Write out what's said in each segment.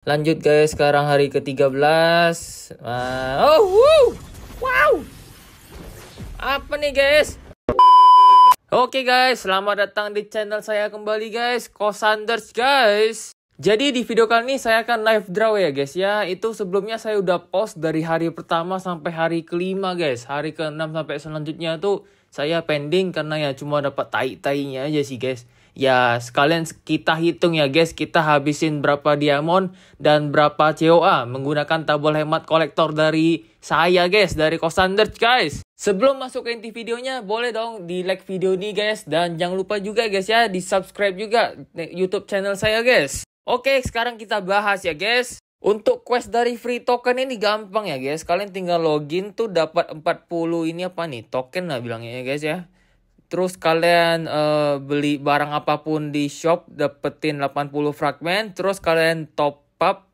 Lanjut guys, sekarang hari ke-13. Uh, oh, wow. Wow. Apa nih guys? Oke okay guys, selamat datang di channel saya kembali guys, Kosanders guys. Jadi di video kali ini saya akan live draw ya guys ya. Itu sebelumnya saya udah post dari hari pertama sampai hari kelima guys. Hari ke-6 sampai selanjutnya tuh saya pending karena ya cuma dapat tai-tainya aja sih guys. Ya, sekalian kita hitung ya guys, kita habisin berapa diamond dan berapa COA menggunakan tabel hemat kolektor dari saya guys, dari Kosander guys. Sebelum masuk ke inti videonya, boleh dong di like video ini guys dan jangan lupa juga guys ya di subscribe juga YouTube channel saya guys. Oke, sekarang kita bahas ya guys. Untuk quest dari free token ini gampang ya guys. Kalian tinggal login tuh dapat 40 ini apa nih? Token lah bilangnya ya guys ya. Terus kalian uh, beli barang apapun di shop dapetin 80 fragmen, terus kalian top up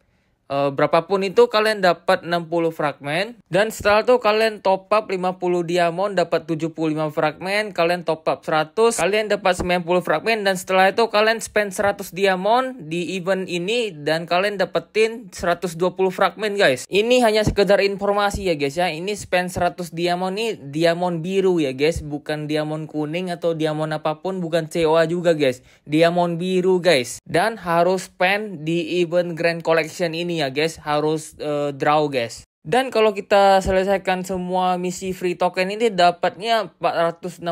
Uh, berapapun itu kalian dapat 60 fragmen dan setelah itu kalian top up 50 diamond dapat 75 fragmen kalian top up 100 kalian dapat 90 fragmen dan setelah itu kalian spend 100 diamond di event ini dan kalian dapetin 120 fragmen guys ini hanya sekedar informasi ya guys ya ini spend 100 diamond ini diamond biru ya guys bukan diamond kuning atau diamond apapun bukan COA juga guys diamond biru guys dan harus spend di event grand collection ini ya guys, harus uh, draw guys. Dan kalau kita selesaikan semua misi free token ini dapatnya 465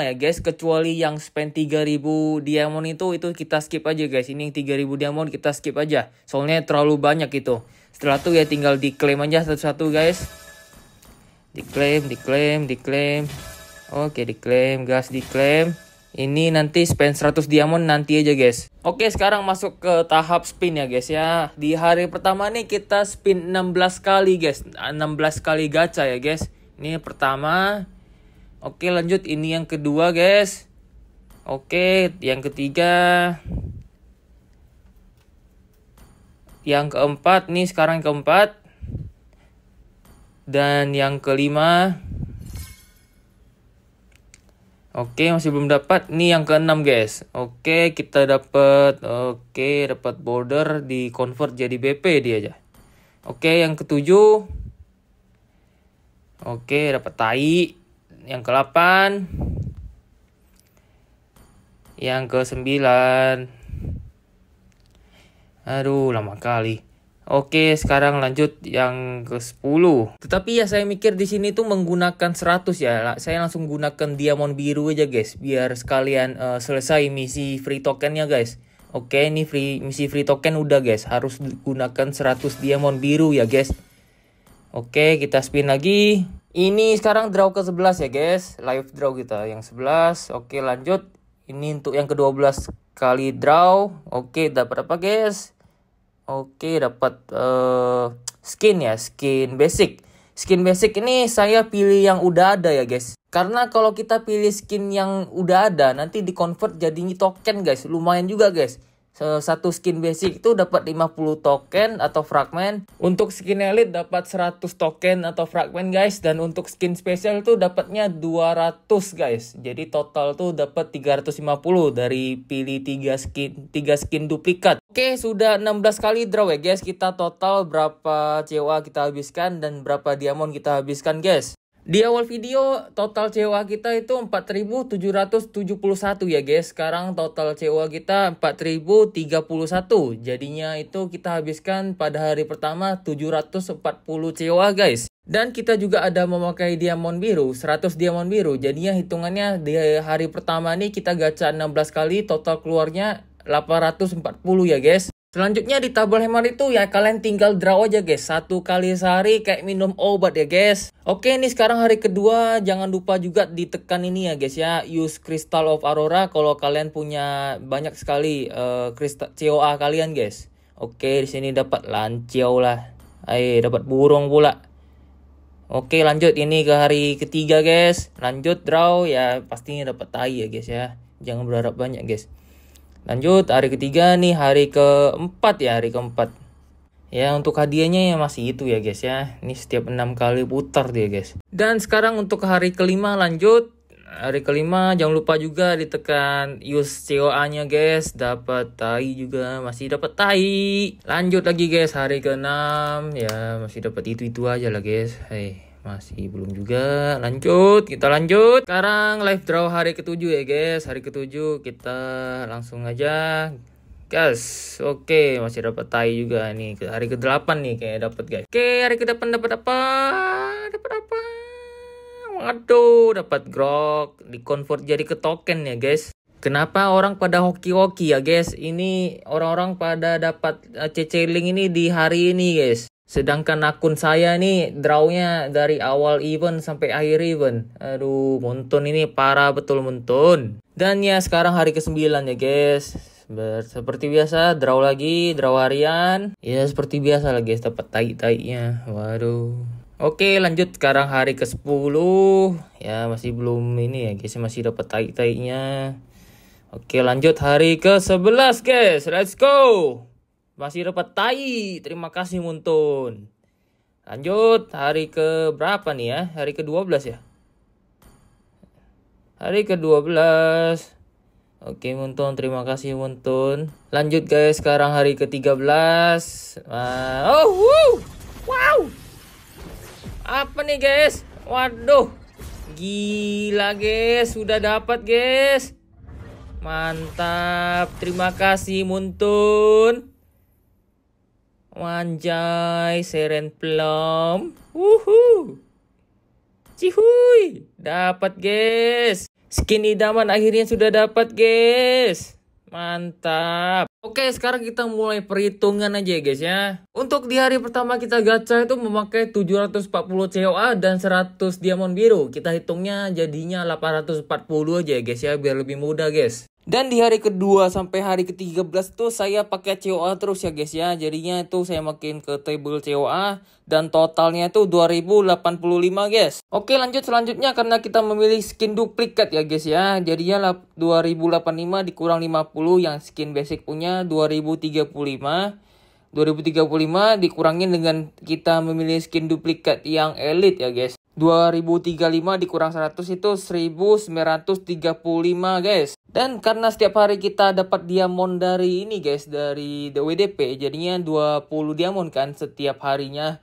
ya guys. Kecuali yang spend 3000 diamond itu, itu kita skip aja guys. Ini yang 3000 diamond kita skip aja. Soalnya terlalu banyak itu. Setelah itu ya tinggal diklaim aja satu-satu guys. Diklaim, diklaim, diklaim. Oke diklaim, gas diklaim. Ini nanti spend 100 diamond nanti aja guys. Oke sekarang masuk ke tahap spin ya guys ya. Di hari pertama nih kita spin 16 kali guys. 16 kali gacha ya guys. Ini pertama. Oke lanjut ini yang kedua guys. Oke yang ketiga. Yang keempat nih sekarang keempat. Dan yang kelima. Oke, masih belum dapat. Nih yang keenam, guys. Oke, kita dapat oke, dapat border di convert jadi BP dia aja. Oke, yang ketujuh. Oke, dapat tai. Yang ke-8. Yang ke-9. Aduh, lama kali. Oke, sekarang lanjut yang ke-10. Tetapi ya saya mikir di sini tuh menggunakan 100 ya. Saya langsung gunakan diamond biru aja guys, biar sekalian uh, selesai misi free tokennya guys. Oke, ini free misi free token udah guys, harus gunakan 100 diamond biru ya guys. Oke, kita spin lagi. Ini sekarang draw ke-11 ya guys, live draw kita yang 11. Oke, lanjut. Ini untuk yang ke-12 kali draw. Oke, dapat apa guys? Oke, dapat uh, skin ya, skin basic. Skin basic ini saya pilih yang udah ada ya, guys. Karena kalau kita pilih skin yang udah ada, nanti di-convert jadi token, guys. Lumayan juga, guys satu skin basic itu dapat 50 token atau fragmen. Untuk skin elite dapat 100 token atau fragmen guys dan untuk skin special itu dapatnya 200 guys. Jadi total tuh dapat 350 dari pilih 3 skin 3 skin duplikat. Oke, sudah 16 kali draw ya guys. Kita total berapa cewa kita habiskan dan berapa diamond kita habiskan guys. Di awal video total COA kita itu 4771 ya guys. Sekarang total COA kita 4031. Jadinya itu kita habiskan pada hari pertama 740 COA guys. Dan kita juga ada memakai diamond biru, 100 diamond biru. Jadinya hitungannya di hari pertama ini kita gacha 16 kali, total keluarnya 840 ya guys. Selanjutnya di tabel hemat itu ya kalian tinggal draw aja guys. Satu kali sehari kayak minum obat ya guys. Oke ini sekarang hari kedua. Jangan lupa juga ditekan ini ya guys ya. Use Crystal of Aurora kalau kalian punya banyak sekali uh, eh, kristal COA kalian guys. Oke di sini dapat lanciau lah. ayo dapat burung pula. Oke lanjut ini ke hari ketiga guys. Lanjut draw ya pastinya dapat tai ya guys ya. Jangan berharap banyak guys. Lanjut hari ketiga nih hari keempat ya hari keempat. Ya untuk hadiahnya ya masih itu ya guys ya. Ini setiap enam kali putar dia guys. Dan sekarang untuk hari kelima lanjut. Hari kelima jangan lupa juga ditekan use COA nya guys. Dapat tai juga masih dapat tai. Lanjut lagi guys hari keenam ya masih dapat itu itu aja lah guys. Hei masih belum juga lanjut kita lanjut sekarang live draw hari ketujuh ya guys hari ketujuh kita langsung aja gas oke okay, masih dapat tai juga nih hari ke 8 nih kayak dapat guys oke okay, hari ke 8 dapat apa dapat apa waduh dapat grok di convert jadi ke token ya guys Kenapa orang pada hoki-hoki ya guys? Ini orang-orang pada dapat eh, CC link ini di hari ini guys. Sedangkan akun saya nih drawnya dari awal event sampai akhir event. Aduh, Montun ini parah betul Montun. Dan ya sekarang hari ke-9 ya guys. Ber seperti biasa draw lagi, draw harian. Ya seperti biasa lah guys, dapat tai-tainya. Waduh. Oke lanjut sekarang hari ke-10. Ya masih belum ini ya guys, masih dapat tai-tainya. Oke lanjut hari ke-11 guys, let's go. Masih Tai Terima kasih Muntun. Lanjut hari ke berapa nih ya? Hari ke-12 ya. Hari ke-12. Oke Muntun, terima kasih Muntun. Lanjut guys, sekarang hari ke-13. Uh, oh, wow. Wow. Apa nih guys? Waduh. Gila guys, sudah dapat guys. Mantap. Terima kasih Muntun. Wanjai Seren Plum. Wuhu. Cihuy, dapat guys. Skin idaman akhirnya sudah dapat guys. Mantap. Oke, sekarang kita mulai perhitungan aja guys ya. Untuk di hari pertama kita gacha itu memakai 740 COA dan 100 diamond biru. Kita hitungnya jadinya 840 aja guys ya, biar lebih mudah guys. Dan di hari kedua sampai hari ke-13 tuh saya pakai COA terus ya guys ya. Jadinya itu saya makin ke table COA dan totalnya itu 2085 guys. Oke lanjut selanjutnya karena kita memilih skin duplikat ya guys ya. Jadinya 2085 dikurang 50 yang skin basic punya 2035 2035 dikurangin dengan kita memilih skin duplikat yang elit ya guys. 2035 dikurang 100 itu 1935 guys. Dan karena setiap hari kita dapat diamond dari ini guys, dari WDP jadinya 20 diamond kan setiap harinya.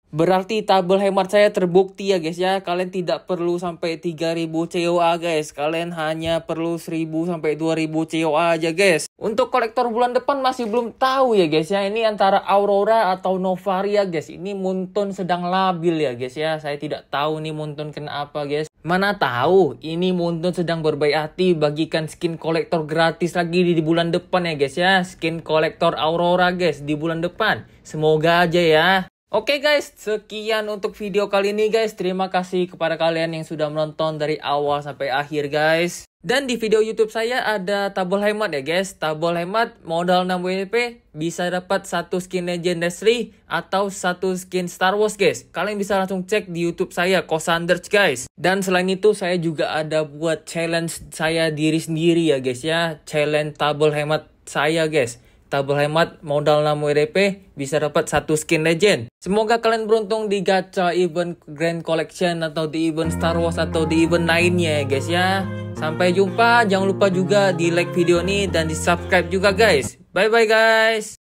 Berarti tabel hemat saya terbukti ya guys ya. Kalian tidak perlu sampai 3000 COA guys. Kalian hanya perlu 1000 sampai 2000 COA aja guys. Untuk kolektor bulan depan masih belum tahu ya guys ya. Ini antara Aurora atau Novaria guys. Ini Muntun sedang labil ya guys ya. Saya tidak tahu nih Muntun kenapa guys. Mana tahu ini Muntun sedang berbaik hati bagikan skin kolektor gratis lagi di, di bulan depan ya guys ya. Skin kolektor Aurora guys di bulan depan. Semoga aja ya. Oke okay guys, sekian untuk video kali ini guys. Terima kasih kepada kalian yang sudah menonton dari awal sampai akhir guys. Dan di video YouTube saya ada tabel hemat ya guys. Tabel hemat modal 6 WP bisa dapat satu skin legendary atau satu skin Star Wars guys. Kalian bisa langsung cek di YouTube saya under guys. Dan selain itu saya juga ada buat challenge saya diri sendiri ya guys ya. Challenge tabel hemat saya guys Tabel hemat modal 6 WDP bisa dapat satu skin legend. Semoga kalian beruntung di gacha event Grand Collection atau di event Star Wars atau di event lainnya ya guys ya. Sampai jumpa, jangan lupa juga di like video ini dan di subscribe juga guys. Bye bye guys.